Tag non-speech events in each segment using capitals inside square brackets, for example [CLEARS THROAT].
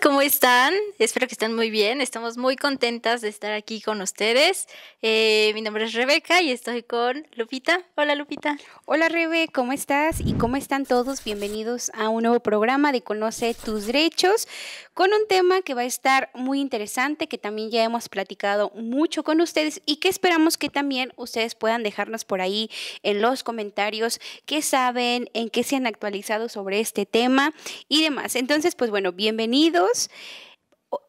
¿cómo están? Espero que estén muy bien. Estamos muy contentas de estar aquí con ustedes. Eh, mi nombre es Rebeca y estoy con Lupita. Hola Lupita. Hola Rebe, ¿cómo estás? ¿Y cómo están todos? Bienvenidos a un nuevo programa de Conoce tus derechos con un tema que va a estar muy interesante, que también ya hemos platicado mucho con ustedes y que esperamos que también ustedes puedan dejarnos por ahí en los comentarios qué saben, en qué se han actualizado sobre este tema y demás. Entonces, pues bueno, bienvenidos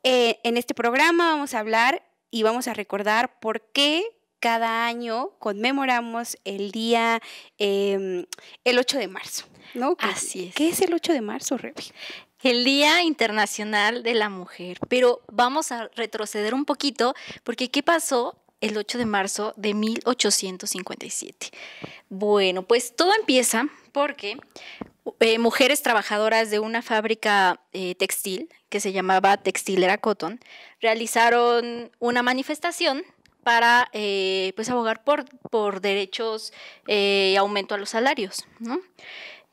eh, en este programa vamos a hablar y vamos a recordar por qué cada año conmemoramos el día, em, el 8 de marzo, ¿no? ¿Qué es el 8 de marzo, Rebe? El Día Internacional de la Mujer. Pero vamos a retroceder un poquito porque ¿qué pasó el 8 de marzo de 1857? Bueno, pues todo empieza porque eh, mujeres trabajadoras de una fábrica eh, textil que se llamaba Textilera Cotton realizaron una manifestación para eh, pues, abogar por, derechos y aumento a los salarios.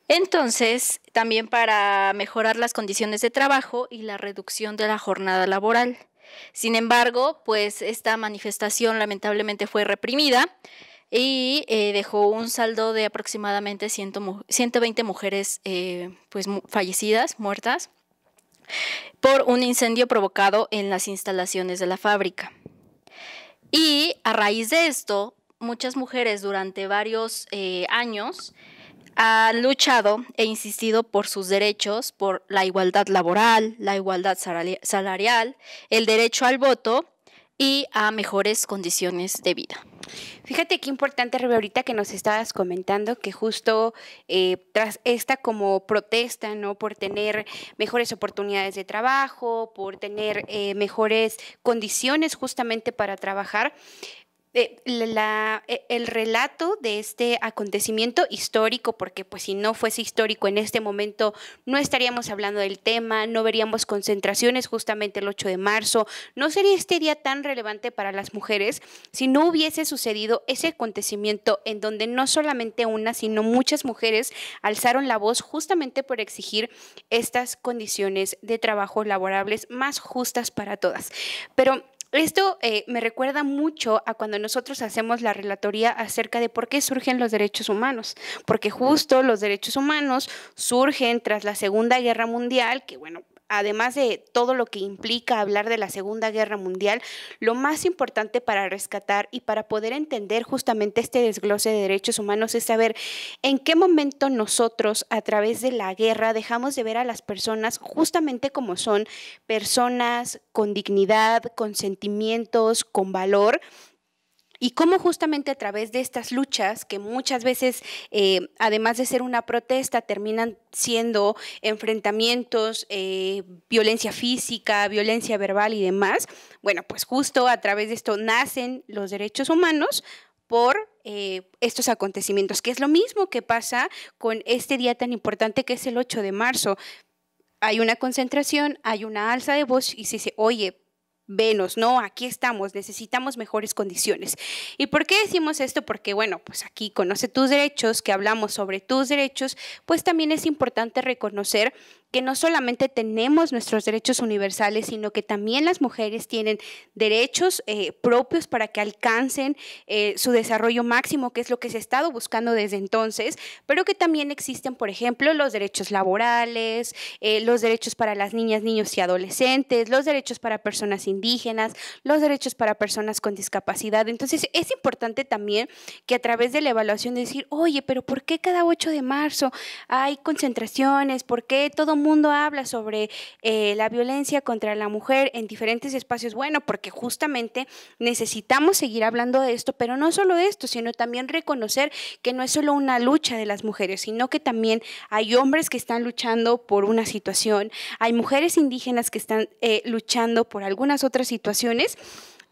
Entonces, también para mejorar las condiciones de trabajo y la reducción de la jornada laboral. Sin embargo, pues esta manifestación lamentablemente fue reprimida y eh, dejó un saldo de aproximadamente 120 mujeres eh, pues, fallecidas, muertas, por un incendio provocado en las instalaciones de la fábrica. Y a raíz de esto, muchas mujeres durante varios eh, años han luchado e insistido por sus derechos, por la igualdad laboral, la igualdad salarial, el derecho al voto y a mejores condiciones de vida. Fíjate qué importante, Rebe, ahorita que nos estabas comentando que justo eh, tras esta como protesta, ¿no? Por tener mejores oportunidades de trabajo, por tener eh, mejores condiciones justamente para trabajar, eh, eh, el relato de este acontecimiento histórico, porque pues si no fuese histórico en este momento no estaríamos hablando del tema, no veríamos concentraciones justamente el 8 de marzo, no sería este día tan relevante para las mujeres si no hubiese sucedido ese acontecimiento en donde no solamente una, sino muchas mujeres alzaron la voz justamente por exigir estas condiciones de trabajo laborables más justas para todas. Pero esto eh, me recuerda mucho a cuando nosotros hacemos la relatoría acerca de por qué surgen los derechos humanos, porque justo los derechos humanos surgen tras la Segunda Guerra Mundial, que bueno, además de todo lo que implica hablar de la Segunda Guerra Mundial, lo más importante para rescatar y para poder entender justamente este desglose de derechos humanos es saber en qué momento nosotros, a través de la guerra, dejamos de ver a las personas justamente como son, personas con dignidad, con sentimientos, con valor y cómo justamente a través de estas luchas, que muchas veces, eh, además de ser una protesta, terminan siendo enfrentamientos, eh, violencia física, violencia verbal y demás, bueno, pues justo a través de esto nacen los derechos humanos por eh, estos acontecimientos, que es lo mismo que pasa con este día tan importante que es el 8 de marzo. Hay una concentración, hay una alza de voz y se dice, oye, venos, no, aquí estamos, necesitamos mejores condiciones. ¿Y por qué decimos esto? Porque, bueno, pues aquí conoce tus derechos, que hablamos sobre tus derechos, pues también es importante reconocer que no solamente tenemos nuestros derechos universales, sino que también las mujeres tienen derechos eh, propios para que alcancen eh, su desarrollo máximo, que es lo que se ha estado buscando desde entonces, pero que también existen, por ejemplo, los derechos laborales, eh, los derechos para las niñas, niños y adolescentes, los derechos para personas indígenas, los derechos para personas con discapacidad. Entonces, es importante también que a través de la evaluación decir, oye, pero ¿por qué cada 8 de marzo hay concentraciones? ¿Por qué todo mundo habla sobre eh, la violencia contra la mujer en diferentes espacios. Bueno, porque justamente necesitamos seguir hablando de esto, pero no solo esto, sino también reconocer que no es solo una lucha de las mujeres, sino que también hay hombres que están luchando por una situación, hay mujeres indígenas que están eh, luchando por algunas otras situaciones.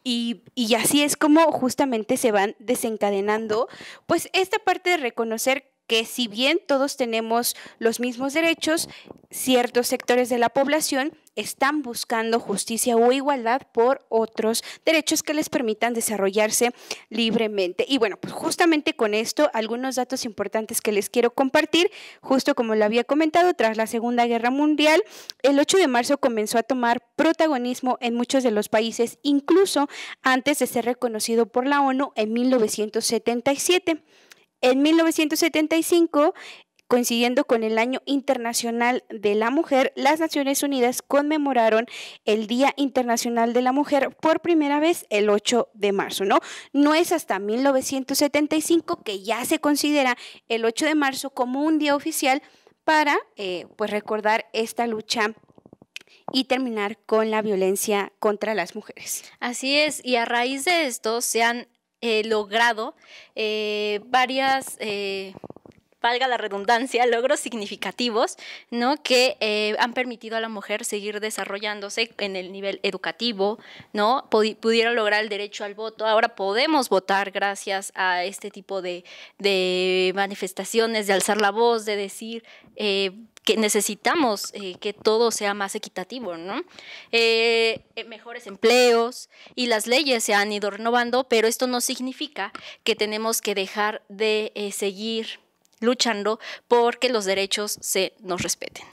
Y, y, así es como justamente se van desencadenando, pues esta parte de reconocer que si bien todos tenemos los mismos derechos, ciertos sectores de la población están buscando justicia o igualdad por otros derechos que les permitan desarrollarse libremente. Y bueno, pues justamente con esto, algunos datos importantes que les quiero compartir, justo como lo había comentado, tras la Segunda Guerra Mundial, el 8 de marzo comenzó a tomar protagonismo en muchos de los países, incluso antes de ser reconocido por la ONU en 1977. En 1975, coincidiendo con el Año Internacional de la Mujer, las Naciones Unidas conmemoraron el Día Internacional de la Mujer por primera vez el 8 de marzo, ¿no? No es hasta 1975 que ya se considera el 8 de marzo como un día oficial para eh, pues recordar esta lucha y terminar con la violencia contra las mujeres. Así es, y a raíz de esto se han logrado eh, varias, eh, valga la redundancia, [LAUGHS] logros significativos, ¿no? Que eh, han permitido a la mujer seguir desarrollándose en el nivel educativo, ¿no? pudiera pudieron lograr el derecho al voto. Ahora podemos votar gracias a este tipo de, de manifestaciones, de alzar la voz, de decir que necesitamos eh, que todo sea más equitativo, ¿no? Eh, mejores empleos y las leyes se han ido renovando, pero esto no significa que tenemos que dejar de eh, seguir luchando porque los derechos se nos respeten.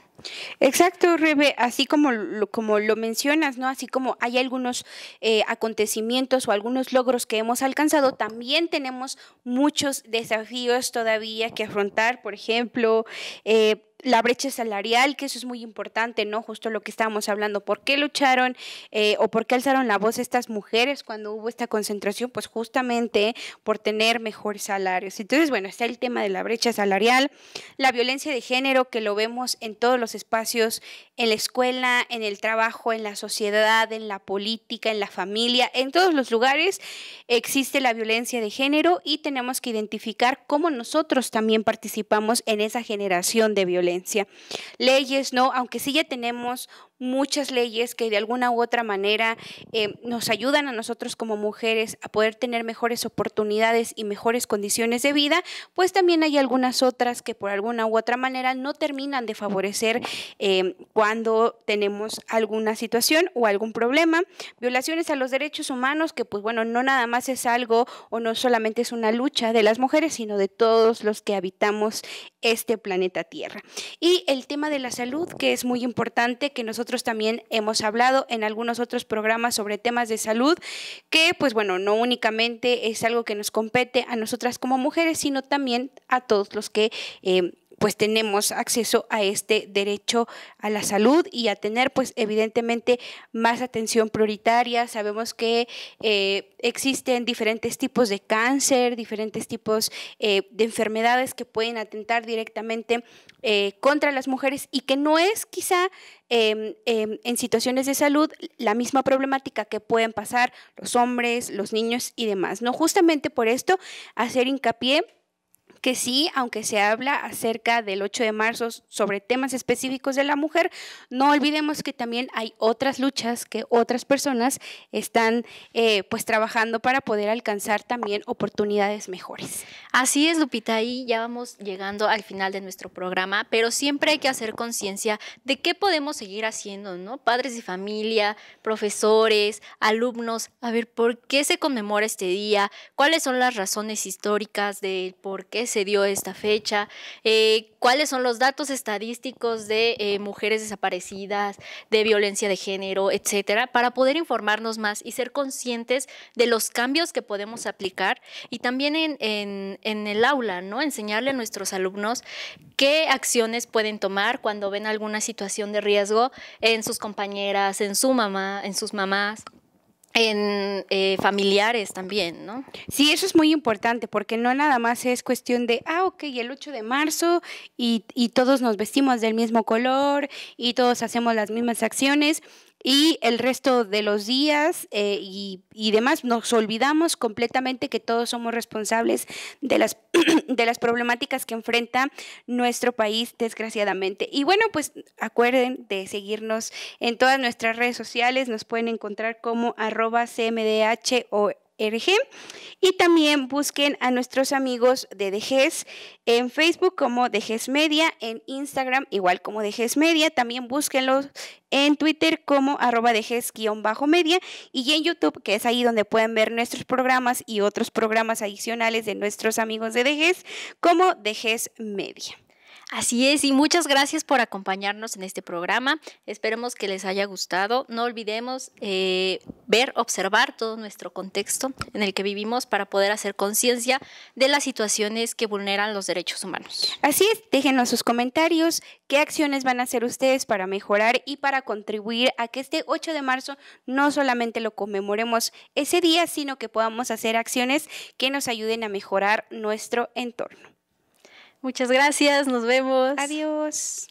Exacto, Rebe, así como lo, como lo mencionas, ¿no? Así como hay algunos acontecimientos o algunos logros que hemos alcanzado, también tenemos muchos desafíos todavía que afrontar. Por ejemplo, eh, la brecha salarial, que eso es muy importante, ¿no? Justo lo que estábamos hablando, ¿por qué lucharon eh, o por qué alzaron la voz estas mujeres cuando hubo esta concentración? Pues justamente por tener mejores salarios. Entonces, bueno, está el tema de la brecha salarial, la violencia de género, que lo vemos en todos los espacios, en la escuela, en el trabajo, en la sociedad, en la política, en la familia, en todos los lugares existe la violencia de género y tenemos que identificar cómo nosotros también participamos en esa generación de violencia Leyes, no, aunque sí ya tenemos muchas leyes que de alguna u otra manera eh, nos ayudan a nosotros como mujeres a poder tener mejores oportunidades y mejores condiciones de vida, pues también hay algunas otras que por alguna u otra manera no terminan de favorecer eh, cuando tenemos alguna situación o algún problema. Violaciones a los derechos humanos, que pues bueno, no nada más es algo o no solamente es una lucha de las mujeres, sino de todos los que habitamos este planeta Tierra. Y el tema de la salud, que es muy importante, que nosotros también hemos hablado en algunos otros programas sobre temas de salud, que pues bueno, no únicamente es algo que nos compete a nosotras como mujeres, sino también a todos los que... Eh, pues tenemos acceso a este derecho a la salud y a tener pues evidentemente más atención prioritaria. Sabemos que eh, existen diferentes tipos de cáncer, diferentes tipos eh, de enfermedades que pueden atentar directamente eh, contra las mujeres y que no es quizá em, em, en situaciones de salud la misma problemática que pueden pasar los hombres, los niños y demás. No justamente por esto hacer hincapié que sí, aunque se habla acerca del 8 de marzo sobre temas específicos de la mujer, no olvidemos que también hay otras luchas que otras personas están eh, pues trabajando para poder alcanzar también oportunidades mejores. Así es, Lupita, y ya vamos llegando al final de nuestro programa, pero siempre hay que hacer conciencia de qué podemos seguir haciendo, ¿no? Padres de familia, profesores, alumnos, a ver, ¿por qué se conmemora este día? ¿Cuáles son las razones históricas del por qué se se dio esta fecha, eh, cuáles son los datos estadísticos de eh, mujeres desaparecidas, de violencia de género, etcétera, para poder informarnos más y ser conscientes de los cambios que podemos aplicar y también en, el aula, ¿no? Enseñarle a nuestros alumnos qué acciones pueden tomar cuando ven alguna situación de riesgo en sus compañeras, en su mamá, en sus mamás en eh, familiares también, ¿no? Sí, eso es muy importante porque no nada más es cuestión de, ah, ok, el 8 de marzo y, y todos nos vestimos del mismo color y todos hacemos las mismas acciones, y el resto de los días eh, y, y, demás, nos olvidamos completamente que todos somos responsables de las, [CLEARS THROAT] de las problemáticas que enfrenta nuestro país, desgraciadamente. Y bueno, pues acuerden de seguirnos en todas nuestras redes sociales. Nos pueden encontrar como arroba cmdh o e y también busquen a nuestros amigos de Dejes en Facebook como Dejes Media, en Instagram igual como Dejes Media, también búsquenlos en Twitter como arroba bajo media y en YouTube que es ahí donde pueden ver nuestros programas y otros programas adicionales de nuestros amigos de Dejes como Dejes Media. Así es, y muchas gracias por acompañarnos en este programa. Esperemos que les haya gustado. No olvidemos eh, ver, observar todo nuestro contexto en el que vivimos para poder hacer conciencia de las situaciones que vulneran los derechos humanos. Así es, déjenos sus comentarios, qué acciones van a hacer ustedes para mejorar y para contribuir a que este 8 de marzo no solamente lo conmemoremos ese día, sino que podamos hacer acciones que nos ayuden a mejorar nuestro entorno. Muchas gracias, nos vemos. Adiós.